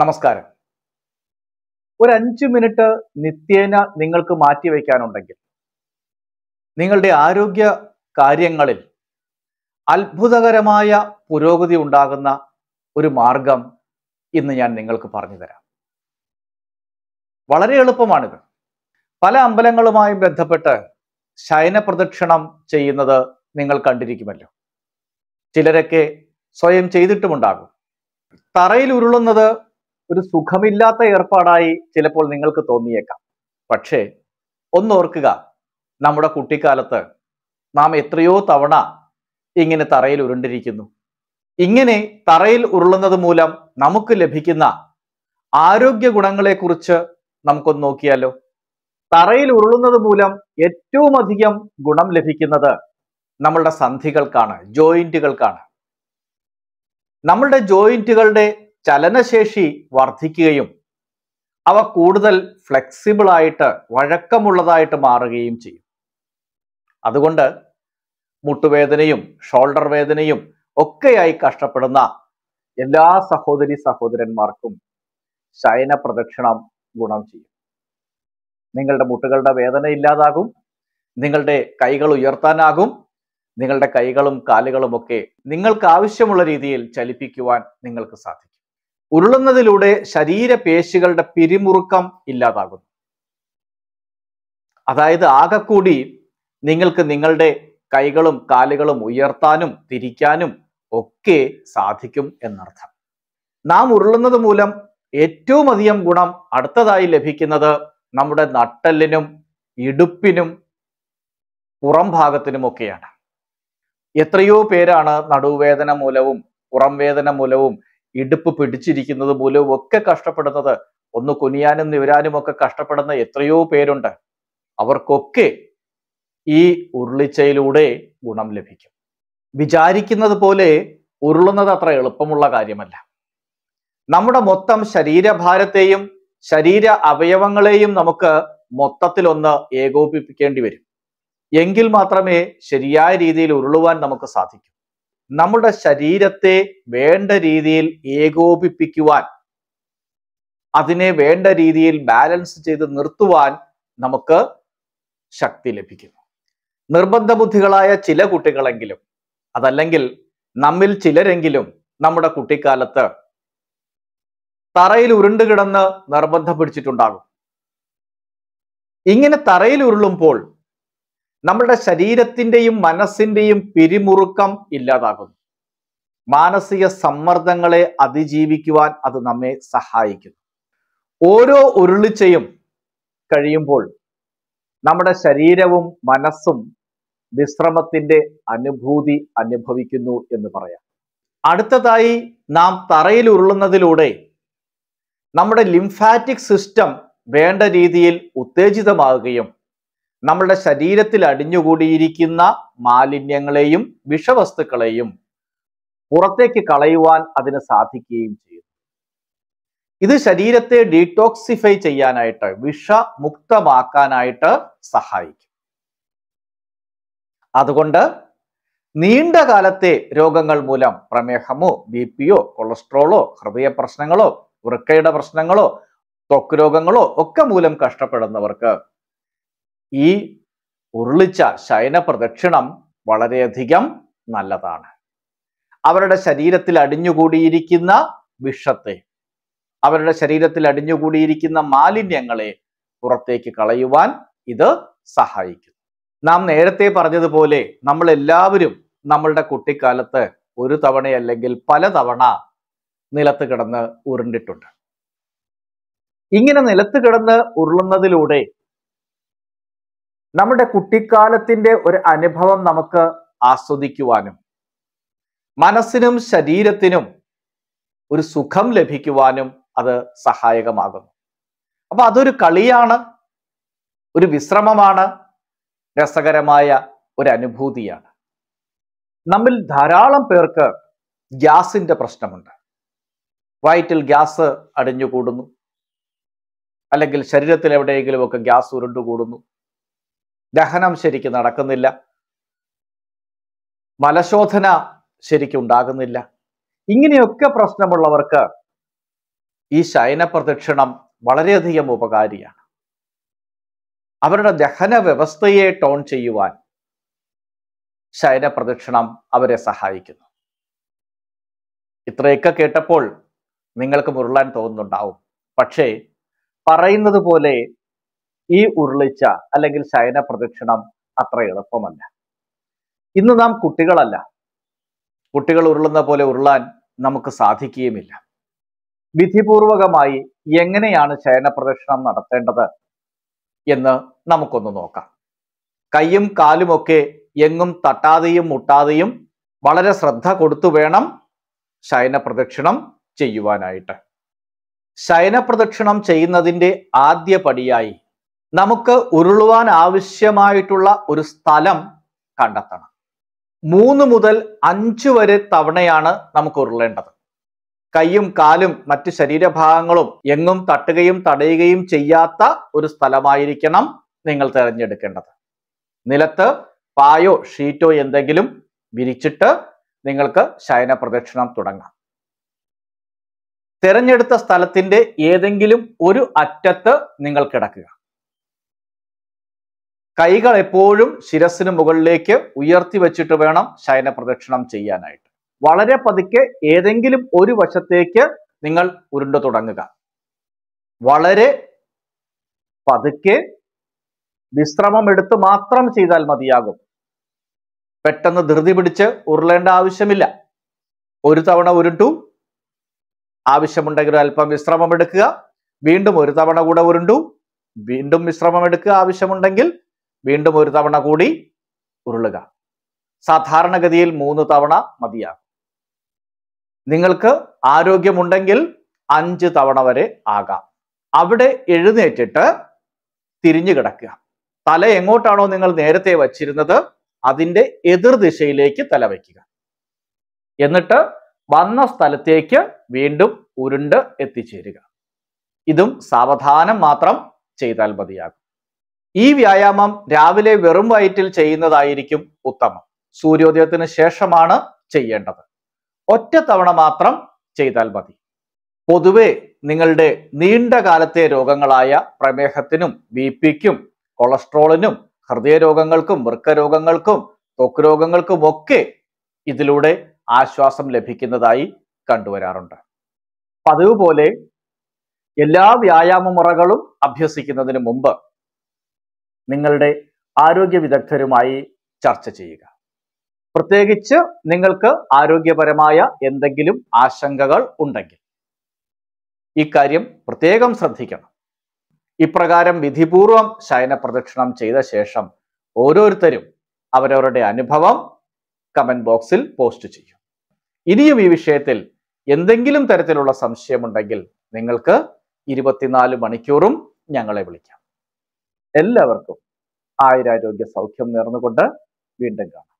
നമസ്കാരം ഒരു അഞ്ച് മിനിറ്റ് നിത്യേന നിങ്ങൾക്ക് മാറ്റിവെക്കാനുണ്ടെങ്കിൽ നിങ്ങളുടെ ആരോഗ്യ കാര്യങ്ങളിൽ അത്ഭുതകരമായ പുരോഗതി ഉണ്ടാകുന്ന ഒരു മാർഗം ഇന്ന് ഞാൻ നിങ്ങൾക്ക് പറഞ്ഞു തരാം വളരെ എളുപ്പമാണിത് പല അമ്പലങ്ങളുമായും ബന്ധപ്പെട്ട് ശയനപ്രദക്ഷിണം ചെയ്യുന്നത് നിങ്ങൾ കണ്ടിരിക്കുമല്ലോ ചിലരൊക്കെ സ്വയം ചെയ്തിട്ടുമുണ്ടാകും തറയിൽ ഉരുളുന്നത് ഒരു സുഖമില്ലാത്ത ഏർപ്പാടായി ചിലപ്പോൾ നിങ്ങൾക്ക് തോന്നിയേക്കാം പക്ഷേ ഒന്നോർക്കുക നമ്മുടെ കുട്ടിക്കാലത്ത് നാം എത്രയോ തവണ ഇങ്ങനെ തറയിൽ ഉരുണ്ടിരിക്കുന്നു ഇങ്ങനെ തറയിൽ ഉരുളുന്നത് മൂലം നമുക്ക് ലഭിക്കുന്ന ആരോഗ്യ ഗുണങ്ങളെക്കുറിച്ച് നമുക്കൊന്ന് നോക്കിയാലോ തറയിൽ ഉരുളുന്നത് മൂലം ഏറ്റവും അധികം ഗുണം ലഭിക്കുന്നത് നമ്മളുടെ സന്ധികൾക്കാണ് ജോയിന്റുകൾക്കാണ് നമ്മളുടെ ജോയിന്റുകളുടെ ചലനശേഷി വർദ്ധിക്കുകയും അവ കൂടുതൽ ഫ്ലെക്സിബിൾ ആയിട്ട് വഴക്കമുള്ളതായിട്ട് മാറുകയും ചെയ്യും അതുകൊണ്ട് മുട്ടുവേദനയും ഷോൾഡർ വേദനയും ഒക്കെയായി കഷ്ടപ്പെടുന്ന എല്ലാ സഹോദരി സഹോദരന്മാർക്കും ശയന പ്രദക്ഷിണം ഗുണം ചെയ്യും നിങ്ങളുടെ മുട്ടുകളുടെ വേദന ഇല്ലാതാകും നിങ്ങളുടെ കൈകൾ ഉയർത്താനാകും നിങ്ങളുടെ കൈകളും കാലുകളും ഒക്കെ നിങ്ങൾക്ക് ആവശ്യമുള്ള രീതിയിൽ ചലിപ്പിക്കുവാൻ നിങ്ങൾക്ക് സാധിക്കും ഉരുളുന്നതിലൂടെ ശരീരപേശികളുടെ പിരിമുറുക്കം ഇല്ലാതാകുന്നു അതായത് ആകെക്കൂടി നിങ്ങൾക്ക് നിങ്ങളുടെ കൈകളും കാലുകളും ഉയർത്താനും തിരിക്കാനും ഒക്കെ സാധിക്കും എന്നർത്ഥം നാം ഉരുളുന്നത് മൂലം ഏറ്റവും അധികം ഗുണം അടുത്തതായി ലഭിക്കുന്നത് നമ്മുടെ നട്ടലിനും ഇടുപ്പിനും പുറം ഭാഗത്തിനുമൊക്കെയാണ് എത്രയോ പേരാണ് നടുവേദന മൂലവും പുറം വേദന മൂലവും ഇടുപ്പ് പിടിച്ചിരിക്കുന്നത് മൂലവും ഒക്കെ കഷ്ടപ്പെടുന്നത് ഒന്ന് കുനിയാനും നിവരാനും ഒക്കെ കഷ്ടപ്പെടുന്ന എത്രയോ പേരുണ്ട് അവർക്കൊക്കെ ഈ ഉരുളിച്ചയിലൂടെ ഗുണം ലഭിക്കും വിചാരിക്കുന്നത് പോലെ ഉരുളുന്നത് അത്ര എളുപ്പമുള്ള കാര്യമല്ല നമ്മുടെ മൊത്തം ശരീരഭാരത്തെയും ശരീര അവയവങ്ങളെയും നമുക്ക് മൊത്തത്തിൽ ഒന്ന് ഏകോപിപ്പിക്കേണ്ടി വരും എങ്കിൽ മാത്രമേ ശരിയായ രീതിയിൽ ഉരുളുവാൻ നമുക്ക് സാധിക്കൂ നമ്മുടെ ശരീരത്തെ വേണ്ട രീതിയിൽ ഏകോപിപ്പിക്കുവാൻ അതിനെ വേണ്ട രീതിയിൽ ബാലൻസ് ചെയ്ത് നിർത്തുവാൻ നമുക്ക് ശക്തി ലഭിക്കുന്നു നിർബന്ധ ബുദ്ധികളായ ചില കുട്ടികളെങ്കിലും അതല്ലെങ്കിൽ നമ്മിൽ ചിലരെങ്കിലും നമ്മുടെ കുട്ടിക്കാലത്ത് തറയിൽ ഉരുണ്ടുകിടന്ന് നിർബന്ധം പിടിച്ചിട്ടുണ്ടാകും ഇങ്ങനെ തറയിൽ ഉരുളുമ്പോൾ നമ്മളുടെ ശരീരത്തിൻ്റെയും മനസ്സിൻ്റെയും പിരിമുറുക്കം ഇല്ലാതാകുന്നു മാനസിക സമ്മർദ്ദങ്ങളെ അതിജീവിക്കുവാൻ അത് നമ്മെ സഹായിക്കുന്നു ഓരോ ഉരുളിച്ചയും കഴിയുമ്പോൾ നമ്മുടെ ശരീരവും മനസ്സും വിശ്രമത്തിൻ്റെ അനുഭൂതി അനുഭവിക്കുന്നു എന്ന് പറയാം അടുത്തതായി നാം തറയിൽ ഉരുളുന്നതിലൂടെ നമ്മുടെ ലിംഫാറ്റിക് സിസ്റ്റം വേണ്ട രീതിയിൽ ഉത്തേജിതമാകുകയും നമ്മളുടെ ശരീരത്തിൽ അടിഞ്ഞുകൂടിയിരിക്കുന്ന മാലിന്യങ്ങളെയും വിഷവസ്തുക്കളെയും പുറത്തേക്ക് കളയുവാൻ അതിന് സാധിക്കുകയും ചെയ്യും ഇത് ശരീരത്തെ ഡീടോക്സിഫൈ ചെയ്യാനായിട്ട് വിഷമുക്തമാക്കാനായിട്ട് സഹായിക്കും അതുകൊണ്ട് നീണ്ട കാലത്തെ രോഗങ്ങൾ മൂലം പ്രമേഹമോ ബി പിയോ കൊളസ്ട്രോളോ ഹൃദയ പ്രശ്നങ്ങളോ വൃക്കയുടെ പ്രശ്നങ്ങളോ ത്വക്ക് രോഗങ്ങളോ ഒക്കെ മൂലം കഷ്ടപ്പെടുന്നവർക്ക് ഈ ഉരുളിച്ച ശയന പ്രദക്ഷിണം വളരെയധികം നല്ലതാണ് അവരുടെ ശരീരത്തിൽ അടിഞ്ഞുകൂടിയിരിക്കുന്ന വിഷത്തെ അവരുടെ ശരീരത്തിൽ അടിഞ്ഞുകൂടിയിരിക്കുന്ന മാലിന്യങ്ങളെ പുറത്തേക്ക് കളയുവാൻ ഇത് സഹായിക്കും നാം നേരത്തെ പറഞ്ഞതുപോലെ നമ്മൾ എല്ലാവരും നമ്മളുടെ കുട്ടിക്കാലത്ത് ഒരു തവണയല്ലെങ്കിൽ പലതവണ നിലത്ത് കിടന്ന് ഉരുണ്ടിട്ടുണ്ട് ഇങ്ങനെ നിലത്ത് കിടന്ന് ഉരുളുന്നതിലൂടെ നമ്മുടെ കുട്ടിക്കാലത്തിന്റെ ഒരു അനുഭവം നമുക്ക് ആസ്വദിക്കുവാനും മനസ്സിനും ശരീരത്തിനും ഒരു സുഖം ലഭിക്കുവാനും അത് സഹായകമാകുന്നു അപ്പൊ അതൊരു കളിയാണ് ഒരു വിശ്രമമാണ് രസകരമായ ഒരു അനുഭൂതിയാണ് നമ്മിൽ ധാരാളം പേർക്ക് ഗ്യാസിന്റെ പ്രശ്നമുണ്ട് വയറ്റിൽ ഗ്യാസ് അടിഞ്ഞുകൂടുന്നു അല്ലെങ്കിൽ ശരീരത്തിൽ എവിടെയെങ്കിലുമൊക്കെ ഗ്യാസ് ഉരുണ്ടുകൂടുന്നു ദഹനം ശരിക്ക് നടക്കുന്നില്ല മലശോധന ശരിക്കുണ്ടാകുന്നില്ല ഇങ്ങനെയൊക്കെ പ്രശ്നമുള്ളവർക്ക് ഈ ശയന പ്രദക്ഷിണം വളരെയധികം ഉപകാരിയാണ് അവരുടെ ദഹന വ്യവസ്ഥയെ ടോൺ ചെയ്യുവാൻ ശയന പ്രദക്ഷിണം അവരെ സഹായിക്കുന്നു ഇത്രയൊക്കെ കേട്ടപ്പോൾ നിങ്ങൾക്ക് മുരുളാൻ തോന്നുന്നുണ്ടാവും പക്ഷേ പറയുന്നത് പോലെ ഈ ഉരുളിച്ച അല്ലെങ്കിൽ ശയന പ്രദക്ഷിണം അത്ര എളുപ്പമല്ല ഇന്ന് നാം കുട്ടികളല്ല കുട്ടികൾ ഉരുളുന്ന പോലെ ഉരുളാൻ നമുക്ക് സാധിക്കുകയുമില്ല വിധിപൂർവകമായി എങ്ങനെയാണ് ശയന പ്രദക്ഷിണം നടത്തേണ്ടത് എന്ന് നമുക്കൊന്ന് നോക്കാം കൈയും കാലുമൊക്കെ എങ്ങും തട്ടാതെയും മുട്ടാതെയും വളരെ ശ്രദ്ധ കൊടുത്തു വേണം ശയന പ്രദക്ഷിണം ചെയ്യുവാനായിട്ട് ശയന പ്രദക്ഷിണം ചെയ്യുന്നതിൻ്റെ ആദ്യ പടിയായി നമുക്ക് ഉരുളുവാൻ ആവശ്യമായിട്ടുള്ള ഒരു സ്ഥലം കണ്ടെത്തണം മൂന്ന് മുതൽ അഞ്ച് വരെ തവണയാണ് നമുക്ക് ഉരുളേണ്ടത് കൈയും കാലും മറ്റ് ശരീരഭാഗങ്ങളും എങ്ങും തട്ടുകയും തടയുകയും ചെയ്യാത്ത ഒരു സ്ഥലമായിരിക്കണം നിങ്ങൾ തിരഞ്ഞെടുക്കേണ്ടത് നിലത്ത് പായോ ഷീറ്റോ എന്തെങ്കിലും വിരിച്ചിട്ട് നിങ്ങൾക്ക് ശയന പ്രദക്ഷിണം തുടങ്ങാം തിരഞ്ഞെടുത്ത സ്ഥലത്തിന്റെ ഏതെങ്കിലും ഒരു അറ്റത്ത് നിങ്ങൾ കിടക്കുക കൈകൾ എപ്പോഴും ശിരസിന് മുകളിലേക്ക് ഉയർത്തി വെച്ചിട്ട് വേണം ശയന പ്രദക്ഷിണം ചെയ്യാനായിട്ട് വളരെ പതുക്കെ ഏതെങ്കിലും ഒരു വശത്തേക്ക് നിങ്ങൾ ഉരുണ്ടു തുടങ്ങുക വളരെ പതുക്കെ വിശ്രമം എടുത്ത് മാത്രം ചെയ്താൽ മതിയാകും പെട്ടെന്ന് ധൃതി പിടിച്ച് ഉരുളേണ്ട ആവശ്യമില്ല ഒരു തവണ ഉരുണ്ടു ആവശ്യമുണ്ടെങ്കിൽ അല്പം വിശ്രമം എടുക്കുക വീണ്ടും ഒരു തവണ കൂടെ ഉരുണ്ടു വീണ്ടും വിശ്രമം എടുക്കുക ആവശ്യമുണ്ടെങ്കിൽ വീണ്ടും ഒരു തവണ കൂടി ഉരുളുക സാധാരണഗതിയിൽ മൂന്ന് തവണ മതിയാകും നിങ്ങൾക്ക് ആരോഗ്യമുണ്ടെങ്കിൽ അഞ്ച് തവണ വരെ ആകാം അവിടെ എഴുന്നേറ്റിട്ട് തിരിഞ്ഞു കിടക്കുക തല എങ്ങോട്ടാണോ നിങ്ങൾ നേരത്തെ വച്ചിരുന്നത് അതിന്റെ എതിർദിശയിലേക്ക് തല വയ്ക്കുക എന്നിട്ട് വന്ന സ്ഥലത്തേക്ക് വീണ്ടും ഉരുണ്ട് എത്തിച്ചേരുക ഇതും സാവധാനം മാത്രം ചെയ്താൽ മതിയാകും ഈ വ്യായാമം രാവിലെ വെറും വയറ്റിൽ ചെയ്യുന്നതായിരിക്കും ഉത്തമം സൂര്യോദയത്തിന് ശേഷമാണ് ചെയ്യേണ്ടത് ഒറ്റ തവണ മാത്രം ചെയ്താൽ മതി പൊതുവെ നിങ്ങളുടെ നീണ്ട കാലത്തെ രോഗങ്ങളായ പ്രമേഹത്തിനും ബി പിക്കും കൊളസ്ട്രോളിനും ഹൃദയരോഗങ്ങൾക്കും വൃക്കരോഗങ്ങൾക്കും ത്വക്ക് രോഗങ്ങൾക്കും ഒക്കെ ഇതിലൂടെ ആശ്വാസം ലഭിക്കുന്നതായി കണ്ടുവരാറുണ്ട് പതിവ് പോലെ എല്ലാ വ്യായാമ മുറകളും അഭ്യസിക്കുന്നതിന് മുമ്പ് നിങ്ങളുടെ ആരോഗ്യ വിദഗ്ധരുമായി ചർച്ച ചെയ്യുക പ്രത്യേകിച്ച് നിങ്ങൾക്ക് ആരോഗ്യപരമായ എന്തെങ്കിലും ആശങ്കകൾ ഉണ്ടെങ്കിൽ ഇക്കാര്യം പ്രത്യേകം ശ്രദ്ധിക്കണം ഇപ്രകാരം വിധിപൂർവം പ്രദക്ഷിണം ചെയ്ത ശേഷം ഓരോരുത്തരും അവരവരുടെ അനുഭവം കമന്റ് ബോക്സിൽ പോസ്റ്റ് ചെയ്യും ഇനിയും ഈ വിഷയത്തിൽ എന്തെങ്കിലും തരത്തിലുള്ള സംശയമുണ്ടെങ്കിൽ നിങ്ങൾക്ക് ഇരുപത്തിനാല് മണിക്കൂറും ഞങ്ങളെ വിളിക്കാം എല്ലാവർക്കും ആയുരാരോഗ്യ സൗഖ്യം നേർന്നുകൊണ്ട് വീണ്ടും കാണാം